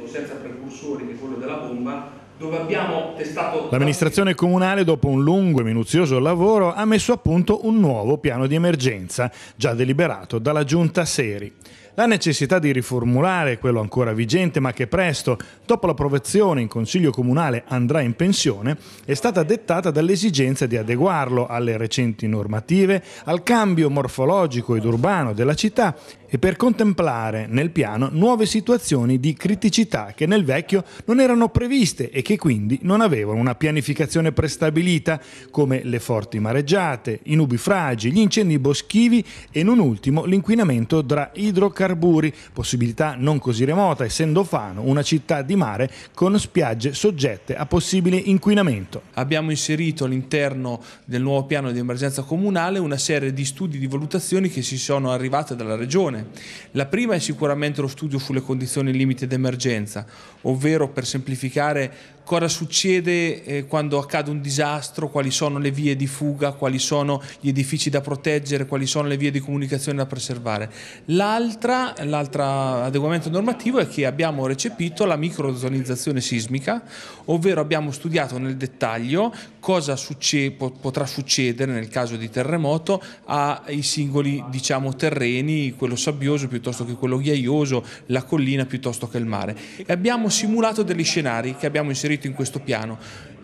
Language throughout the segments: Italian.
esperimento senza precursori di quello della bomba dove abbiamo testato... L'amministrazione comunale, dopo un lungo e minuzioso lavoro, ha messo a punto un nuovo piano di emergenza, già deliberato dalla giunta Seri la necessità di riformulare quello ancora vigente ma che presto, dopo l'approvazione in Consiglio Comunale, andrà in pensione, è stata dettata dall'esigenza di adeguarlo alle recenti normative, al cambio morfologico ed urbano della città e per contemplare nel piano nuove situazioni di criticità che nel vecchio non erano previste e che quindi non avevano una pianificazione prestabilita, come le forti mareggiate, i nubifragi, gli incendi boschivi e non ultimo l'inquinamento da idrocarburi idrocarburi, possibilità non così remota essendo Fano una città di mare con spiagge soggette a possibile inquinamento. Abbiamo inserito all'interno del nuovo piano di emergenza comunale una serie di studi di valutazioni che si sono arrivate dalla Regione. La prima è sicuramente lo studio sulle condizioni limite d'emergenza, ovvero per semplificare cosa succede eh, quando accade un disastro, quali sono le vie di fuga, quali sono gli edifici da proteggere, quali sono le vie di comunicazione da preservare. L'altra, l'altro adeguamento normativo è che abbiamo recepito la microzonizzazione sismica, ovvero abbiamo studiato nel dettaglio cosa succe- potrà succedere nel caso di terremoto ai singoli diciamo, terreni, quello sabbioso piuttosto che quello ghiaioso, la collina piuttosto che il mare. E abbiamo simulato degli scenari che abbiamo inserito inserito in questo piano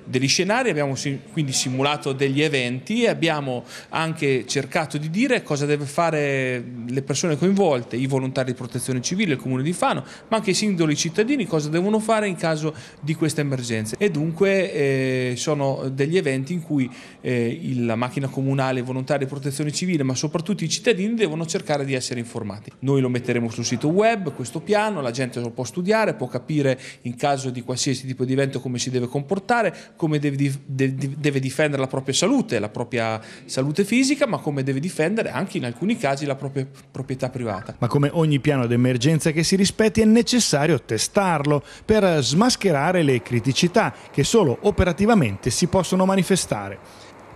degli scenari, abbiamo quindi simulato degli eventi e abbiamo anche cercato di dire cosa deve fare le persone coinvolte, i volontari di protezione civile, il comune di Fano, ma anche i singoli cittadini cosa devono fare in caso di queste emergenze. E dunque eh, sono degli eventi in cui eh, la macchina comunale, i volontari di protezione civile, ma soprattutto i cittadini devono cercare di essere informati. Noi lo metteremo sul sito web, questo piano, la gente lo può studiare, può capire in caso di qualsiasi tipo di evento come si deve comportare, come deve, deve, difendere la propria salute, la propria salute fisica, ma come deve difendere anche in alcuni casi la propria proprietà privata. Ma come ogni piano d'emergenza che si rispetti è necessario testarlo per smascherare le criticità che solo operativamente si possono manifestare.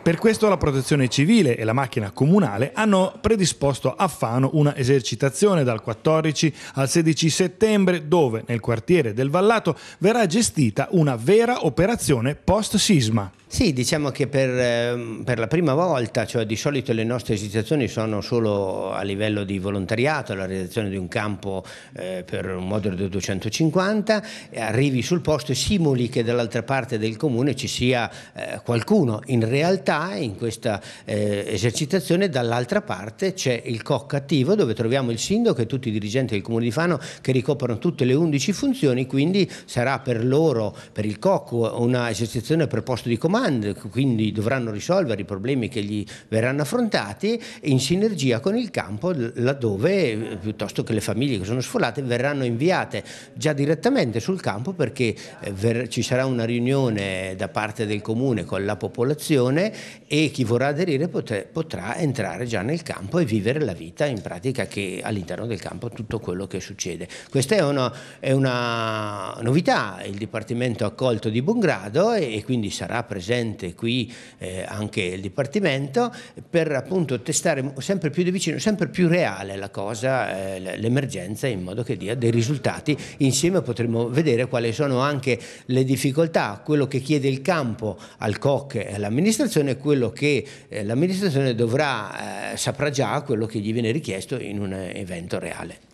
Per questo la protezione civile e la macchina comunale hanno predisposto a Fano una esercitazione dal 14 al 16 settembre dove nel quartiere del Vallato verrà gestita una vera operazione post-sisma. Sì, diciamo che per, ehm, per, la prima volta, cioè di solito le nostre esitazioni sono solo a livello di volontariato, la realizzazione di un campo eh, per un modulo di 250, arrivi sul posto e simuli che dall'altra parte del comune ci sia eh, qualcuno. In realtà in questa eh, esercitazione dall'altra parte c'è il COC attivo dove troviamo il sindaco e tutti i dirigenti del comune di Fano che ricoprono tutte le 11 funzioni, quindi sarà per loro, per il COC, una esercitazione per posto di comando comando, quindi dovranno risolvere i problemi che gli verranno affrontati in sinergia con il campo laddove eh, piuttosto che le famiglie che sono sfollate verranno inviate già direttamente sul campo perché eh, ci sarà una riunione da parte del comune con la popolazione e chi vorrà aderire potrà entrare già nel campo e vivere la vita in pratica che all'interno del campo tutto quello che succede. Questa è una, è una novità, il Dipartimento ha accolto di buon grado e, e quindi sarà presente presente qui eh, anche il Dipartimento, per appunto testare sempre più di vicino, sempre più reale la cosa, eh, l'emergenza, in modo che dia dei risultati. Insieme potremo vedere quali sono anche le difficoltà, quello che chiede il campo al COC e all'amministrazione, quello che eh, l'amministrazione dovrà, eh, saprà già quello che gli viene richiesto in un eh, evento reale.